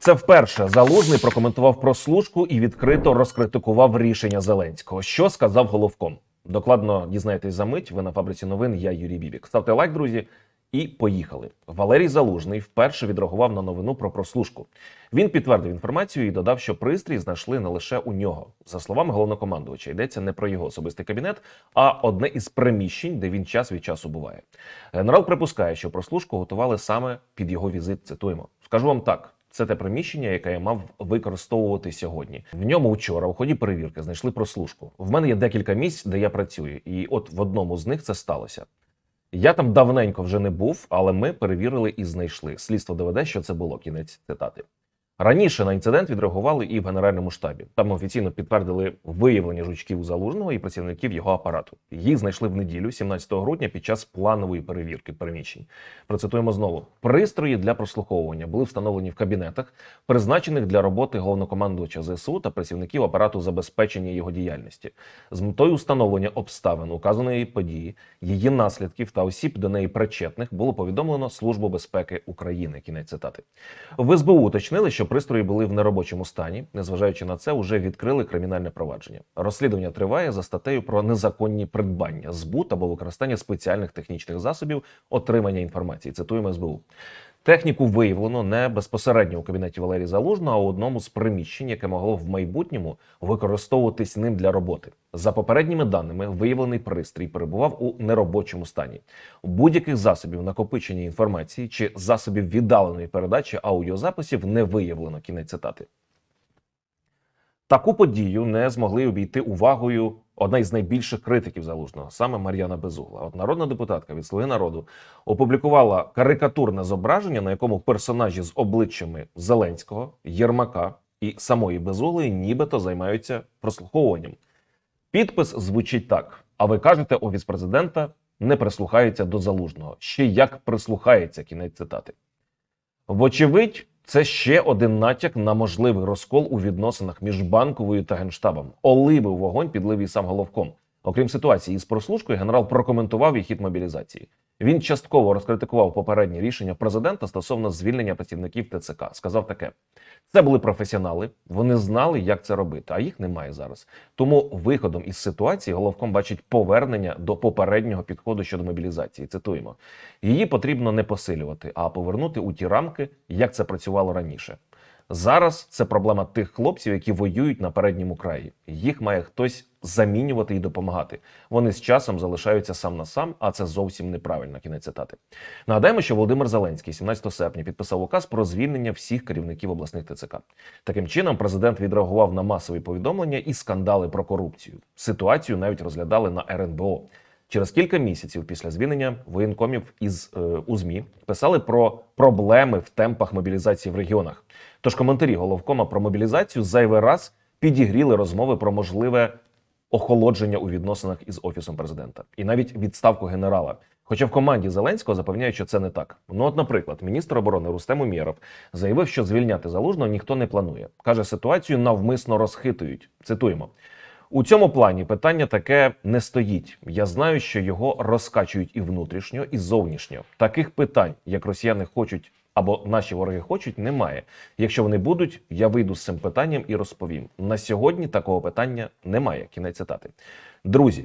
Це вперше залужний прокоментував прослушку і відкрито розкритикував рішення Зеленського. Що сказав головком? Докладно дізнаєтесь за мить. Ви на фабриці новин. Я Юрій Бібік. Ставте лайк, друзі, і поїхали. Валерій Залужний вперше відреагував на новину про прослушку. Він підтвердив інформацію і додав, що пристрій знайшли не лише у нього. За словами головнокомандувача, йдеться не про його особистий кабінет, а одне із приміщень, де він час від часу буває. Генерал припускає, що прослушку готували саме під його візит. Цитуємо, скажу вам так. Це те приміщення, яке я мав використовувати сьогодні. В ньому вчора у ході перевірки знайшли прослушку. В мене є декілька місць, де я працюю, і от в одному з них це сталося. Я там давненько вже не був, але ми перевірили і знайшли. Слідство доведе, що це було кінець цитати. Раніше на інцидент відреагували і в генеральному штабі. Там офіційно підтвердили виявлення жучків у залужного і працівників його апарату. Їх знайшли в неділю, 17 грудня, під час планової перевірки приміщень. Процитуємо знову: пристрої для прослуховування були встановлені в кабінетах, призначених для роботи головнокомандувача зсу та працівників апарату забезпечення його діяльності з метою встановлення обставин указаної події, її наслідків та осіб до неї причетних було повідомлено Службу безпеки України. Кінець цитати в СБУ уточнили, що пристрої були в неробочому стані. Незважаючи на це, уже відкрили кримінальне провадження. Розслідування триває за статтею про незаконні придбання, збут або використання спеціальних технічних засобів отримання інформації. Цитуємо СБУ. Техніку виявлено не безпосередньо у кабінеті Валерії Залужного, а у одному з приміщень, яке могло в майбутньому використовуватись ним для роботи. За попередніми даними, виявлений пристрій перебував у неробочому стані. Будь-яких засобів накопичення інформації чи засобів віддаленої передачі аудіозаписів не виявлено. Кінець цитати. Таку подію не змогли обійти увагою одна із найбільших критиків залужного, саме Мар'яна Безугла. От народна депутатка від Слуги народу опублікувала карикатурне зображення, на якому персонажі з обличчями Зеленського, Єрмака і самої Безугли нібито займаються прослуховуванням. Підпис звучить так: а ви кажете, офіс президента не прислухається до залужного. Ще як прислухається кінець цитати. Вочевидь, це ще один натяк на можливий розкол у відносинах між банковою та генштабом. Оливив вогонь підлив і сам головком. Окрім ситуації із прослушкою, генерал прокоментував і хід мобілізації. Він частково розкритикував попереднє рішення президента стосовно звільнення працівників ТЦК. Сказав таке: це були професіонали, вони знали, як це робити, а їх немає зараз. Тому виходом із ситуації головком бачить повернення до попереднього підходу щодо мобілізації. Цитуємо: її потрібно не посилювати, а повернути у ті рамки, як це працювало раніше. Зараз це проблема тих хлопців, які воюють на передньому краї. Їх має хтось замінювати і допомагати. Вони з часом залишаються сам на сам, а це зовсім неправильно. Кінець цитати. Нагадаємо, що Володимир Зеленський 17 серпня підписав указ про звільнення всіх керівників обласних ТЦК. Таким чином, президент відреагував на масові повідомлення і скандали про корупцію. Ситуацію навіть розглядали на РНБО. Через кілька місяців після звільнення воєнкомів із е, УЗМІ писали про проблеми в темпах мобілізації в регіонах. Тож коментарі головкома про мобілізацію зайвий раз підігріли розмови про можливе охолодження у відносинах із офісом президента і навіть відставку генерала. Хоча в команді Зеленського запевняють, що це не так. Ну, от, наприклад, міністр оборони Рустем Умєров заявив, що звільняти залужного ніхто не планує. каже ситуацію навмисно розхитують. Цитуємо. У цьому плані питання таке не стоїть. Я знаю, що його розкачують і внутрішньо, і зовнішньо. Таких питань, як росіяни хочуть або наші вороги хочуть, немає. Якщо вони будуть, я вийду з цим питанням і розповім. На сьогодні такого питання немає. Кінець цитати. Друзі,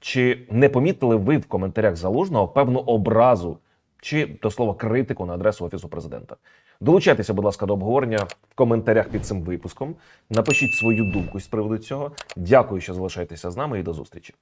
чи не помітили ви в коментарях залужного певну образу? чи до слова критику на адресу офісу президента. Долучайтеся, будь ласка, до обговорення в коментарях під цим випуском. Напишіть свою думку з приводу цього. Дякую, що залишаєтеся з нами, і до зустрічі.